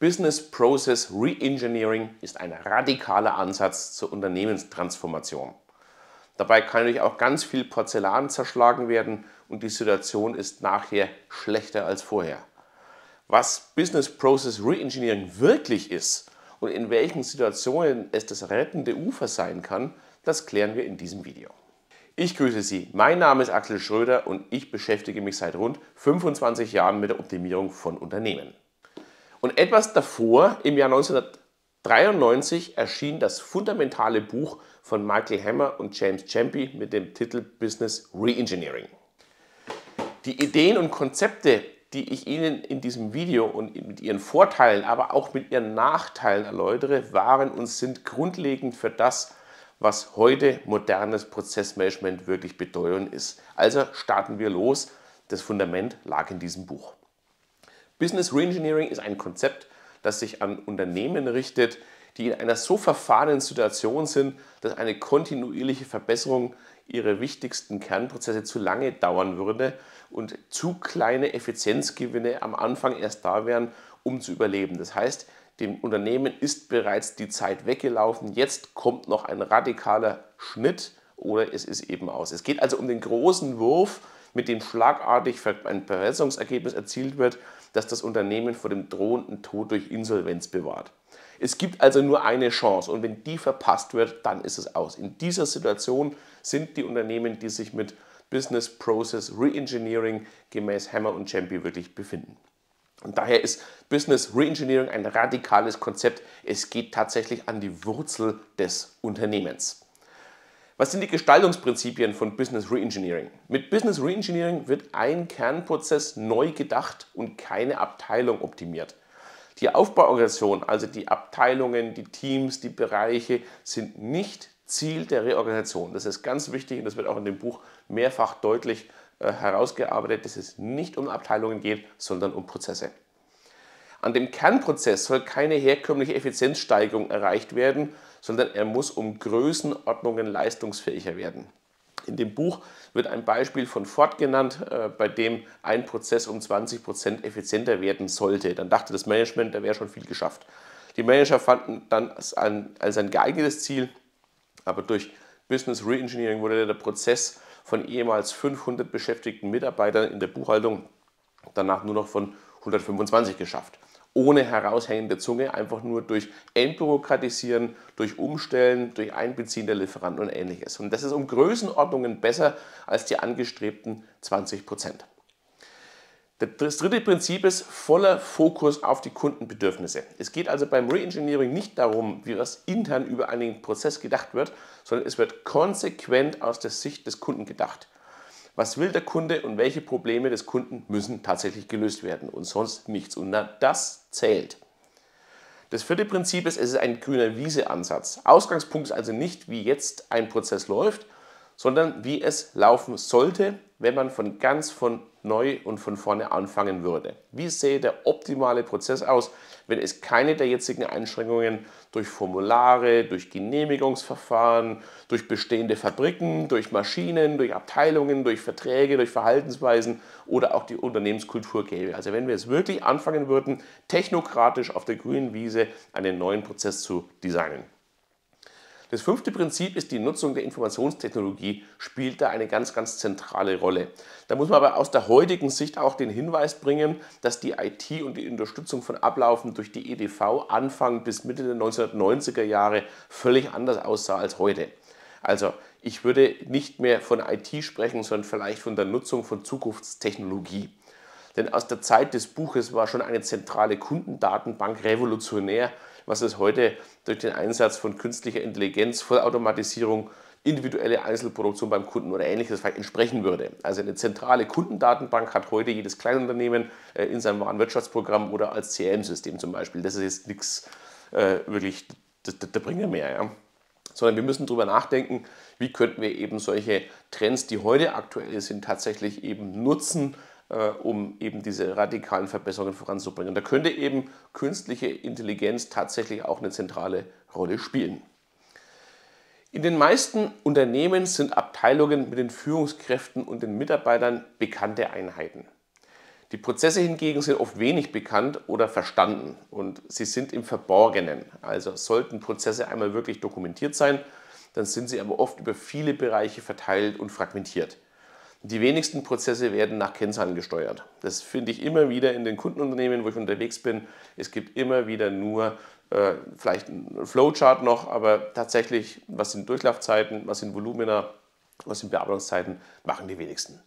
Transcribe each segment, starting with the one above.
Business Process Reengineering ist ein radikaler Ansatz zur Unternehmenstransformation. Dabei kann natürlich auch ganz viel Porzellan zerschlagen werden und die Situation ist nachher schlechter als vorher. Was Business Process Reengineering wirklich ist und in welchen Situationen es das rettende Ufer sein kann, das klären wir in diesem Video. Ich grüße Sie, mein Name ist Axel Schröder und ich beschäftige mich seit rund 25 Jahren mit der Optimierung von Unternehmen. Und etwas davor, im Jahr 1993, erschien das fundamentale Buch von Michael Hammer und James Champy mit dem Titel Business Reengineering. Die Ideen und Konzepte, die ich Ihnen in diesem Video und mit ihren Vorteilen, aber auch mit ihren Nachteilen erläutere, waren und sind grundlegend für das, was heute modernes Prozessmanagement wirklich bedeutend ist. Also starten wir los. Das Fundament lag in diesem Buch. Business Reengineering ist ein Konzept, das sich an Unternehmen richtet, die in einer so verfahrenen Situation sind, dass eine kontinuierliche Verbesserung ihrer wichtigsten Kernprozesse zu lange dauern würde und zu kleine Effizienzgewinne am Anfang erst da wären, um zu überleben. Das heißt, dem Unternehmen ist bereits die Zeit weggelaufen, jetzt kommt noch ein radikaler Schnitt oder es ist eben aus. Es geht also um den großen Wurf, mit dem schlagartig ein Verwässerungsergebnis erzielt wird, das das Unternehmen vor dem drohenden Tod durch Insolvenz bewahrt. Es gibt also nur eine Chance und wenn die verpasst wird, dann ist es aus. In dieser Situation sind die Unternehmen, die sich mit Business Process Reengineering gemäß Hammer und Champi wirklich befinden. Und daher ist Business Reengineering ein radikales Konzept. Es geht tatsächlich an die Wurzel des Unternehmens. Was sind die Gestaltungsprinzipien von Business Reengineering? Mit Business Reengineering wird ein Kernprozess neu gedacht und keine Abteilung optimiert. Die Aufbauorganisation, also die Abteilungen, die Teams, die Bereiche sind nicht Ziel der Reorganisation. Das ist ganz wichtig und das wird auch in dem Buch mehrfach deutlich äh, herausgearbeitet, dass es nicht um Abteilungen geht, sondern um Prozesse. An dem Kernprozess soll keine herkömmliche Effizienzsteigerung erreicht werden, sondern er muss um Größenordnungen leistungsfähiger werden. In dem Buch wird ein Beispiel von Ford genannt, äh, bei dem ein Prozess um 20% effizienter werden sollte. Dann dachte das Management, da wäre schon viel geschafft. Die Manager fanden dann als ein geeignetes Ziel, aber durch Business Reengineering wurde der Prozess von ehemals 500 beschäftigten Mitarbeitern in der Buchhaltung danach nur noch von 125 geschafft ohne heraushängende Zunge, einfach nur durch Entbürokratisieren, durch Umstellen, durch Einbeziehen der Lieferanten und ähnliches. Und das ist um Größenordnungen besser als die angestrebten 20 Prozent. Das dritte Prinzip ist voller Fokus auf die Kundenbedürfnisse. Es geht also beim Reengineering nicht darum, wie was intern über einen Prozess gedacht wird, sondern es wird konsequent aus der Sicht des Kunden gedacht. Was will der Kunde und welche Probleme des Kunden müssen tatsächlich gelöst werden und sonst nichts. Und das zählt. Das vierte Prinzip ist, es ist ein grüner Wiese-Ansatz. Ausgangspunkt ist also nicht, wie jetzt ein Prozess läuft, sondern wie es laufen sollte, wenn man von ganz von neu und von vorne anfangen würde. Wie sähe der optimale Prozess aus, wenn es keine der jetzigen Einschränkungen durch Formulare, durch Genehmigungsverfahren, durch bestehende Fabriken, durch Maschinen, durch Abteilungen, durch Verträge, durch Verhaltensweisen oder auch die Unternehmenskultur gäbe. Also wenn wir es wirklich anfangen würden, technokratisch auf der grünen Wiese einen neuen Prozess zu designen. Das fünfte Prinzip ist die Nutzung der Informationstechnologie, spielt da eine ganz, ganz zentrale Rolle. Da muss man aber aus der heutigen Sicht auch den Hinweis bringen, dass die IT und die Unterstützung von Ablaufen durch die EDV Anfang bis Mitte der 1990er Jahre völlig anders aussah als heute. Also ich würde nicht mehr von IT sprechen, sondern vielleicht von der Nutzung von Zukunftstechnologie. Denn aus der Zeit des Buches war schon eine zentrale Kundendatenbank revolutionär was es heute durch den Einsatz von künstlicher Intelligenz, Vollautomatisierung, individuelle Einzelproduktion beim Kunden oder ähnliches vielleicht entsprechen würde. Also eine zentrale Kundendatenbank hat heute jedes Kleinunternehmen äh, in seinem Warenwirtschaftsprogramm oder als CRM-System zum Beispiel. Das ist jetzt nichts äh, wirklich der Bringer mehr. Ja? Sondern wir müssen darüber nachdenken, wie könnten wir eben solche Trends, die heute aktuell sind, tatsächlich eben nutzen, äh, um eben diese radikalen Verbesserungen voranzubringen. Da könnte eben künstliche Intelligenz tatsächlich auch eine zentrale Rolle spielen. In den meisten Unternehmen sind Abteilungen mit den Führungskräften und den Mitarbeitern bekannte Einheiten. Die Prozesse hingegen sind oft wenig bekannt oder verstanden und sie sind im Verborgenen. Also sollten Prozesse einmal wirklich dokumentiert sein, dann sind sie aber oft über viele Bereiche verteilt und fragmentiert. Die wenigsten Prozesse werden nach Kennzahlen gesteuert. Das finde ich immer wieder in den Kundenunternehmen, wo ich unterwegs bin. Es gibt immer wieder nur äh, vielleicht einen Flowchart noch, aber tatsächlich, was sind Durchlaufzeiten, was sind Volumina, was sind Bearbeitungszeiten, machen die wenigsten.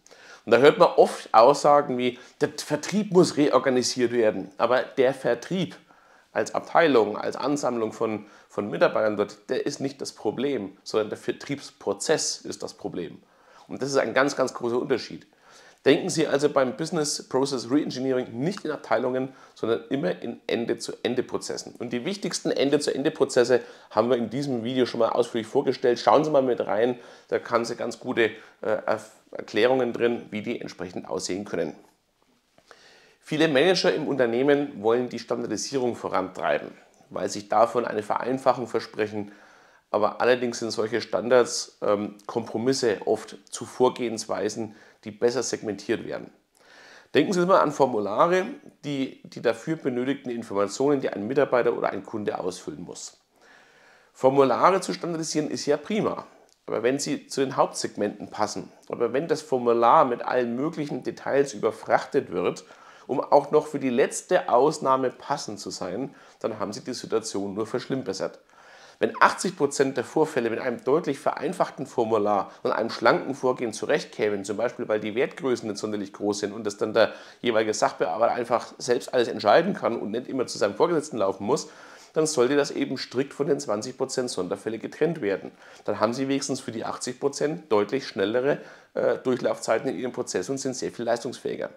Und da hört man oft Aussagen wie, der Vertrieb muss reorganisiert werden. Aber der Vertrieb als Abteilung, als Ansammlung von, von Mitarbeitern dort, der ist nicht das Problem, sondern der Vertriebsprozess ist das Problem. Und das ist ein ganz, ganz großer Unterschied. Denken Sie also beim Business Process Reengineering nicht in Abteilungen, sondern immer in Ende-zu-Ende-Prozessen. Und die wichtigsten Ende-zu-Ende-Prozesse haben wir in diesem Video schon mal ausführlich vorgestellt. Schauen Sie mal mit rein, da kann Sie ganz gute äh, Erklärungen drin, wie die entsprechend aussehen können. Viele Manager im Unternehmen wollen die Standardisierung vorantreiben, weil sich davon eine Vereinfachung versprechen aber allerdings sind solche Standards ähm, Kompromisse oft zu Vorgehensweisen, die besser segmentiert werden. Denken Sie immer an Formulare, die die dafür benötigten Informationen, die ein Mitarbeiter oder ein Kunde ausfüllen muss. Formulare zu standardisieren ist ja prima, aber wenn sie zu den Hauptsegmenten passen, aber wenn das Formular mit allen möglichen Details überfrachtet wird, um auch noch für die letzte Ausnahme passend zu sein, dann haben Sie die Situation nur verschlimmbessert. Wenn 80 Prozent der Vorfälle mit einem deutlich vereinfachten Formular und einem schlanken Vorgehen zurechtkämen, zum Beispiel weil die Wertgrößen nicht sonderlich groß sind und das dann der jeweilige Sachbearbeiter einfach selbst alles entscheiden kann und nicht immer zu seinem Vorgesetzten laufen muss, dann sollte das eben strikt von den 20% Sonderfälle getrennt werden. Dann haben Sie wenigstens für die 80% deutlich schnellere äh, Durchlaufzeiten in Ihrem Prozess und sind sehr viel leistungsfähiger.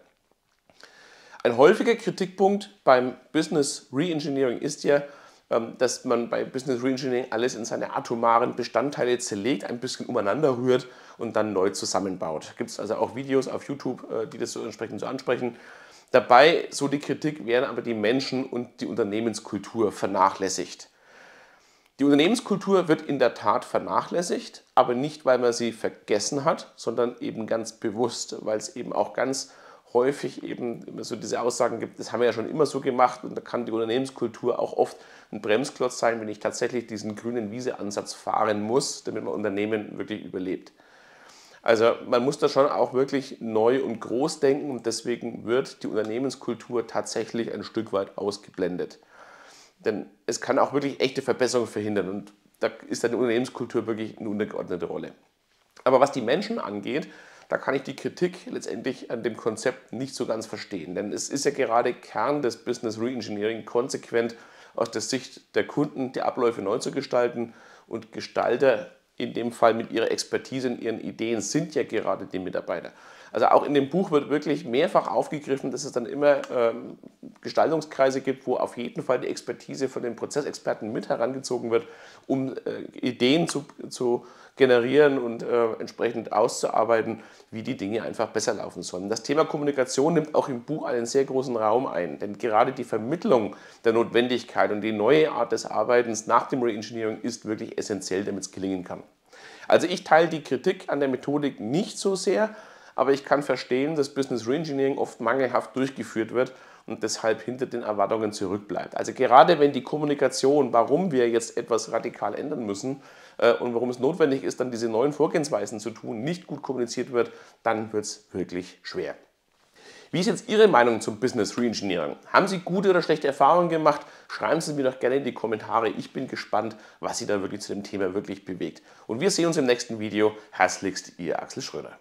Ein häufiger Kritikpunkt beim Business Reengineering ist ja, ähm, dass man bei Business Reengineering alles in seine atomaren Bestandteile zerlegt, ein bisschen umeinander rührt und dann neu zusammenbaut. Gibt es also auch Videos auf YouTube, äh, die das so entsprechend so ansprechen. Dabei, so die Kritik, werden aber die Menschen und die Unternehmenskultur vernachlässigt. Die Unternehmenskultur wird in der Tat vernachlässigt, aber nicht, weil man sie vergessen hat, sondern eben ganz bewusst, weil es eben auch ganz häufig eben immer so diese Aussagen gibt, das haben wir ja schon immer so gemacht und da kann die Unternehmenskultur auch oft ein Bremsklotz sein, wenn ich tatsächlich diesen grünen Wieseansatz fahren muss, damit mein Unternehmen wirklich überlebt. Also man muss da schon auch wirklich neu und groß denken und deswegen wird die Unternehmenskultur tatsächlich ein Stück weit ausgeblendet. Denn es kann auch wirklich echte Verbesserungen verhindern und da ist dann die Unternehmenskultur wirklich eine untergeordnete Rolle. Aber was die Menschen angeht, da kann ich die Kritik letztendlich an dem Konzept nicht so ganz verstehen, denn es ist ja gerade Kern des Business Reengineering, konsequent aus der Sicht der Kunden die Abläufe neu zu gestalten und Gestalter in dem Fall mit ihrer Expertise und ihren Ideen sind ja gerade die Mitarbeiter. Also auch in dem Buch wird wirklich mehrfach aufgegriffen, dass es dann immer ähm, Gestaltungskreise gibt, wo auf jeden Fall die Expertise von den Prozessexperten mit herangezogen wird, um äh, Ideen zu, zu generieren und äh, entsprechend auszuarbeiten, wie die Dinge einfach besser laufen sollen. Das Thema Kommunikation nimmt auch im Buch einen sehr großen Raum ein, denn gerade die Vermittlung der Notwendigkeit und die neue Art des Arbeitens nach dem Reengineering ist wirklich essentiell, damit es gelingen kann. Also ich teile die Kritik an der Methodik nicht so sehr, aber ich kann verstehen, dass Business Reengineering oft mangelhaft durchgeführt wird und deshalb hinter den Erwartungen zurückbleibt. Also gerade wenn die Kommunikation, warum wir jetzt etwas radikal ändern müssen äh, und warum es notwendig ist, dann diese neuen Vorgehensweisen zu tun, nicht gut kommuniziert wird, dann wird es wirklich schwer. Wie ist jetzt Ihre Meinung zum Business Reengineering? Haben Sie gute oder schlechte Erfahrungen gemacht? Schreiben Sie mir doch gerne in die Kommentare. Ich bin gespannt, was Sie da wirklich zu dem Thema wirklich bewegt. Und wir sehen uns im nächsten Video. Herzlichst, Ihr Axel Schröder.